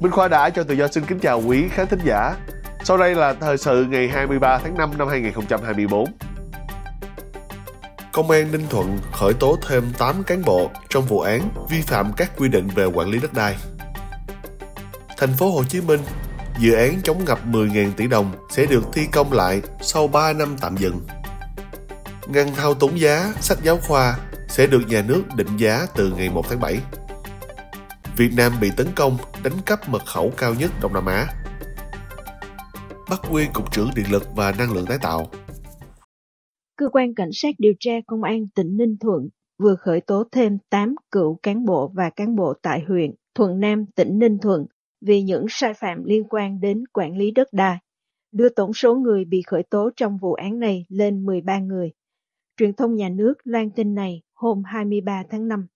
Minh Khoa đã cho tự do xin kính chào quý khán thính giả. Sau đây là thời sự ngày 23 tháng 5 năm 2024. Công an Ninh Thuận khởi tố thêm 8 cán bộ trong vụ án vi phạm các quy định về quản lý đất đai. Thành phố Hồ Chí Minh, dự án chống ngập 10.000 tỷ đồng sẽ được thi công lại sau 3 năm tạm dừng. Ngăn thao túng giá sách giáo khoa sẽ được nhà nước định giá từ ngày 1 tháng 7. Việt Nam bị tấn công, đánh cắp mật khẩu cao nhất Đông Nam Á. Bắt quy Cục trưởng Điện lực và Năng lượng tái tạo. Cơ quan Cảnh sát điều tra Công an tỉnh Ninh Thuận vừa khởi tố thêm 8 cựu cán bộ và cán bộ tại huyện Thuận Nam, tỉnh Ninh Thuận vì những sai phạm liên quan đến quản lý đất đai, đưa tổng số người bị khởi tố trong vụ án này lên 13 người. Truyền thông nhà nước loan tin này hôm 23 tháng 5.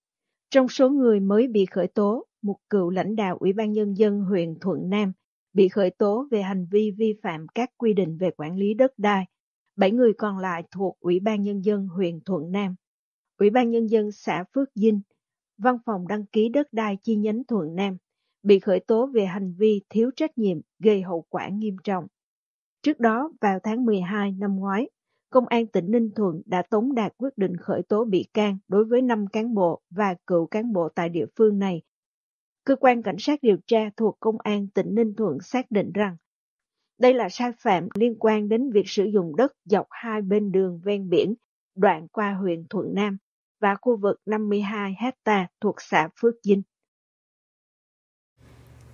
Trong số người mới bị khởi tố một cựu lãnh đạo Ủy ban Nhân dân huyện Thuận Nam, bị khởi tố về hành vi vi phạm các quy định về quản lý đất đai. Bảy người còn lại thuộc Ủy ban Nhân dân huyện Thuận Nam, Ủy ban Nhân dân xã Phước Dinh, Văn phòng đăng ký đất đai chi nhánh Thuận Nam, bị khởi tố về hành vi thiếu trách nhiệm gây hậu quả nghiêm trọng. Trước đó, vào tháng 12 năm ngoái, Công an tỉnh Ninh Thuận đã tống đạt quyết định khởi tố bị can đối với 5 cán bộ và cựu cán bộ tại địa phương này cơ quan cảnh sát điều tra thuộc Công an tỉnh Ninh Thuận xác định rằng đây là sai phạm liên quan đến việc sử dụng đất dọc hai bên đường ven biển đoạn qua huyện Thuận Nam và khu vực 52 hecta thuộc xã Phước Dinh.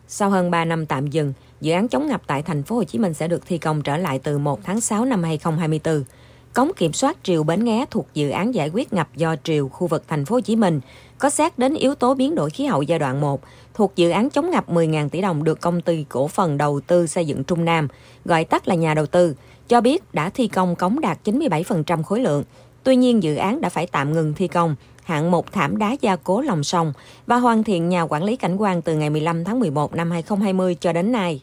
Sau hơn 3 năm tạm dừng, dự án chống ngập tại thành phố Hồ Chí Minh sẽ được thi công trở lại từ 1 tháng 6 năm 2024. Cống kiểm soát Triều Bến Nghé thuộc dự án giải quyết ngập do Triều khu vực thành phố Hồ Chí Minh có xét đến yếu tố biến đổi khí hậu giai đoạn 1 thuộc dự án chống ngập 10.000 tỷ đồng được công ty cổ phần đầu tư xây dựng Trung Nam, gọi tắt là nhà đầu tư, cho biết đã thi công cống đạt 97% khối lượng. Tuy nhiên dự án đã phải tạm ngừng thi công, hạng một thảm đá gia cố lòng sông và hoàn thiện nhà quản lý cảnh quan từ ngày 15 tháng 11 năm 2020 cho đến nay.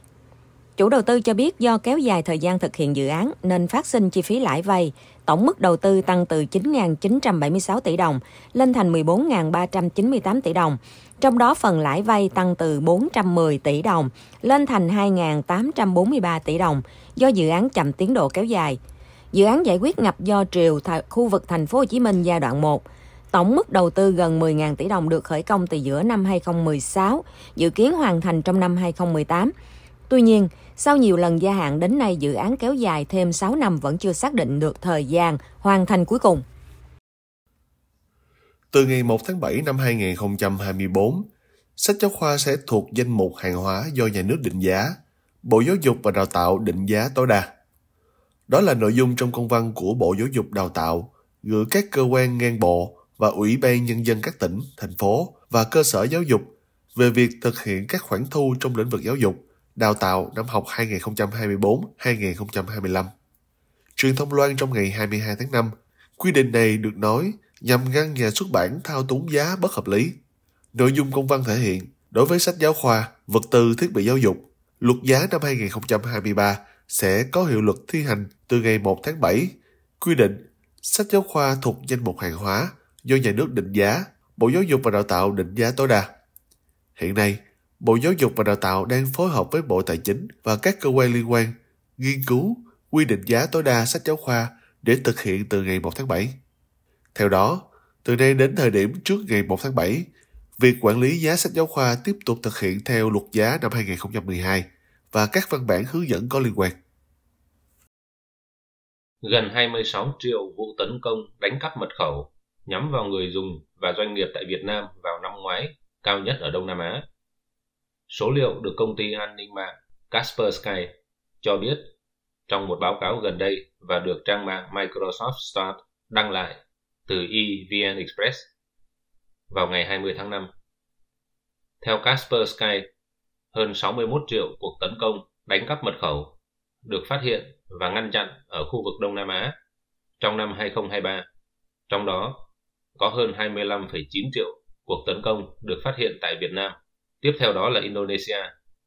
Chủ đầu tư cho biết do kéo dài thời gian thực hiện dự án nên phát sinh chi phí lãi vay, tổng mức đầu tư tăng từ 9.976 tỷ đồng lên thành 14.398 tỷ đồng. Trong đó phần lãi vay tăng từ 410 tỷ đồng lên thành 2.843 tỷ đồng do dự án chậm tiến độ kéo dài. Dự án giải quyết ngập do triều khu vực thành phố Hồ Chí Minh giai đoạn 1. Tổng mức đầu tư gần 10.000 tỷ đồng được khởi công từ giữa năm 2016, dự kiến hoàn thành trong năm 2018. Tuy nhiên, sau nhiều lần gia hạn đến nay dự án kéo dài thêm 6 năm vẫn chưa xác định được thời gian hoàn thành cuối cùng. Từ ngày 1 tháng 7 năm 2024, sách giáo khoa sẽ thuộc danh mục hàng hóa do nhà nước định giá, Bộ Giáo dục và Đào tạo định giá tối đa. Đó là nội dung trong công văn của Bộ Giáo dục Đào tạo gửi các cơ quan ngang bộ và Ủy ban Nhân dân các tỉnh, thành phố và cơ sở giáo dục về việc thực hiện các khoản thu trong lĩnh vực giáo dục – đào tạo năm học 2024-2025. Truyền thông Loan trong ngày 22 tháng 5, quy định này được nói nhằm ngăn nhà xuất bản thao túng giá bất hợp lý. Nội dung công văn thể hiện, đối với sách giáo khoa, vật tư thiết bị giáo dục, luật giá năm 2023 sẽ có hiệu lực thi hành từ ngày 1 tháng 7, quy định sách giáo khoa thuộc danh mục hàng hóa do nhà nước định giá, Bộ Giáo dục và Đào tạo định giá tối đa. Hiện nay, Bộ Giáo dục và Đào tạo đang phối hợp với Bộ Tài chính và các cơ quan liên quan nghiên cứu quy định giá tối đa sách giáo khoa để thực hiện từ ngày 1 tháng 7. Theo đó, từ nay đến thời điểm trước ngày 1 tháng 7, việc quản lý giá sách giáo khoa tiếp tục thực hiện theo luật giá năm 2012 và các văn bản hướng dẫn có liên quan. Gần 26 triệu vụ tấn công đánh cắp mật khẩu nhắm vào người dùng và doanh nghiệp tại Việt Nam vào năm ngoái, cao nhất ở Đông Nam Á. Số liệu được công ty an ninh mạng Kaspersky cho biết trong một báo cáo gần đây và được trang mạng Microsoft Start đăng lại từ EVN Express vào ngày 20 tháng 5. Theo Kaspersky, hơn 61 triệu cuộc tấn công đánh cắp mật khẩu được phát hiện và ngăn chặn ở khu vực Đông Nam Á trong năm 2023. Trong đó, có hơn 25,9 triệu cuộc tấn công được phát hiện tại Việt Nam. Tiếp theo đó là Indonesia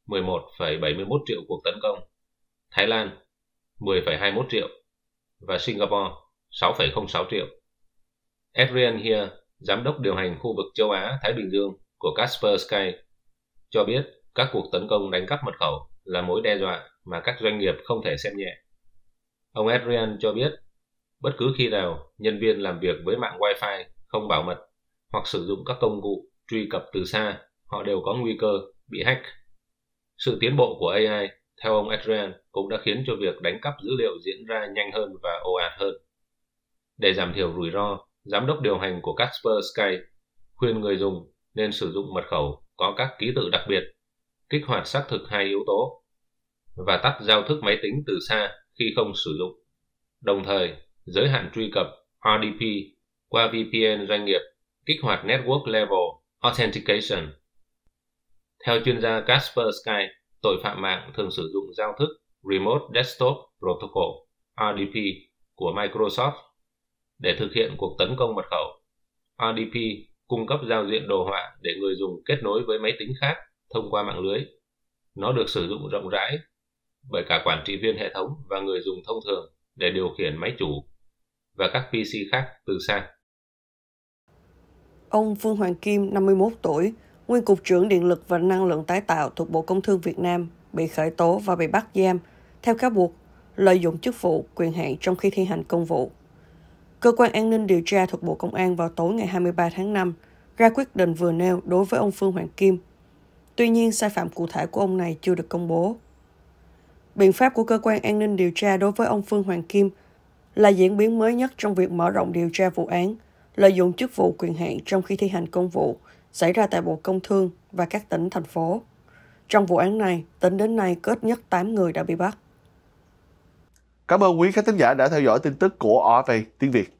11,71 triệu cuộc tấn công, Thái Lan 10,21 triệu và Singapore 6,06 triệu. Adrian here giám đốc điều hành khu vực châu Á Thái Bình Dương của Casper Sky, cho biết các cuộc tấn công đánh cắp mật khẩu là mối đe dọa mà các doanh nghiệp không thể xem nhẹ. Ông Adrian cho biết, bất cứ khi nào nhân viên làm việc với mạng Wi-Fi không bảo mật hoặc sử dụng các công cụ truy cập từ xa họ đều có nguy cơ bị hack. Sự tiến bộ của AI, theo ông Adrian, cũng đã khiến cho việc đánh cắp dữ liệu diễn ra nhanh hơn và ồ ạt hơn. Để giảm thiểu rủi ro, giám đốc điều hành của Casper Sky khuyên người dùng nên sử dụng mật khẩu có các ký tự đặc biệt, kích hoạt xác thực hai yếu tố và tắt giao thức máy tính từ xa khi không sử dụng. Đồng thời, giới hạn truy cập RDP qua VPN doanh nghiệp, kích hoạt Network Level Authentication theo chuyên gia Casper Sky, tội phạm mạng thường sử dụng giao thức Remote Desktop Protocol RDP của Microsoft để thực hiện cuộc tấn công mật khẩu. RDP cung cấp giao diện đồ họa để người dùng kết nối với máy tính khác thông qua mạng lưới. Nó được sử dụng rộng rãi bởi cả quản trị viên hệ thống và người dùng thông thường để điều khiển máy chủ và các PC khác từ xa. Ông Phương Hoàng Kim, 51 tuổi, nguyên Cục trưởng Điện lực và Năng lượng tái tạo thuộc Bộ Công Thương Việt Nam bị khởi tố và bị bắt giam theo cáo buộc lợi dụng chức vụ, quyền hạn trong khi thi hành công vụ. Cơ quan an ninh điều tra thuộc Bộ Công an vào tối ngày 23 tháng 5 ra quyết định vừa nêu đối với ông Phương Hoàng Kim. Tuy nhiên, sai phạm cụ thể của ông này chưa được công bố. Biện pháp của cơ quan an ninh điều tra đối với ông Phương Hoàng Kim là diễn biến mới nhất trong việc mở rộng điều tra vụ án, lợi dụng chức vụ quyền hạn trong khi thi hành công vụ xảy ra tại Bộ Công Thương và các tỉnh, thành phố. Trong vụ án này, tính đến nay có ít nhất 8 người đã bị bắt. Cảm ơn quý khán thính giả đã theo dõi tin tức của RFA tiếng Việt.